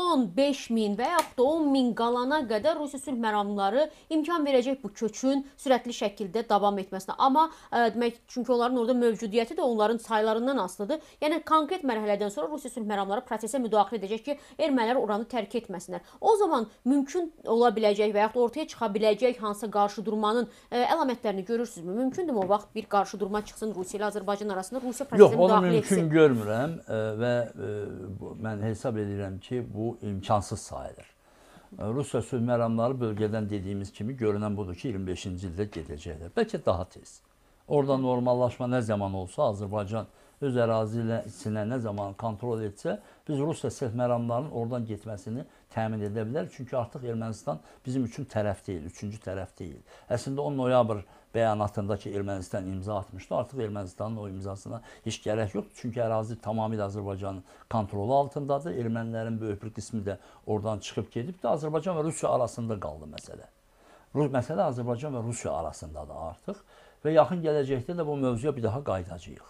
15 min və yaxud da 10 min qalana qədər Rusiya sülh məramları imkan verəcək bu köçün sürətli şəkildə davam etməsinə. Amma ə, e, demək çünki onların orada mövcudiyyəti də onların saylarından asılıdır. Yəni konkret mərhələdən sonra Rusiya sülh məramları prosesə müdaxilə edəcək ki, ermənilər oranı tərk etməsinlər. O zaman mümkün ola biləcək və yaxud ortaya çıxa biləcək hansısa qarşıdurmanın ə, e, əlamətlərini görürsüzmü? Mümkündürmü o vaxt bir qarşıdurma çıxsın Rusiya ilə Azərbaycan arasında Rusiya prosesə müdaxilə etsin? Yox, onu mümkün etsin. görmürəm e, və ə, mən hesab edirəm ki, bu bu imkansız sayılır. Ee, Rusya sülmeramları bölgeden dediğimiz kimi görünen budur ki 25. ilde gidecekler. Belki daha tez. Orada normallaşma nə zaman olsa, Azərbaycan öz ərazi ilə içinə nə zaman kontrol etsə, biz Rusiya sülh məramlarının oradan getməsini təmin edə bilər. Çünki artıq Ermənistan bizim üçün tərəf deyil, üçüncü tərəf deyil. Əslində o noyabr bəyanatındakı Ermənistan imza atmışdı. Artıq Ermənistanın o imzasına heç gərək yoxdur. Çünki ərazi tamamilə Azərbaycanın kontrolu altındadır. Ermənilərin böyük bir qismi də oradan çıxıb gedibdi. Azərbaycan və Rusiya arasında qaldı məsələ. Məsələ Azərbaycan və Rusiya arasındadır artıq və yaxın gələcəkdə də bu mövzuya bir daha qayıdacağıq.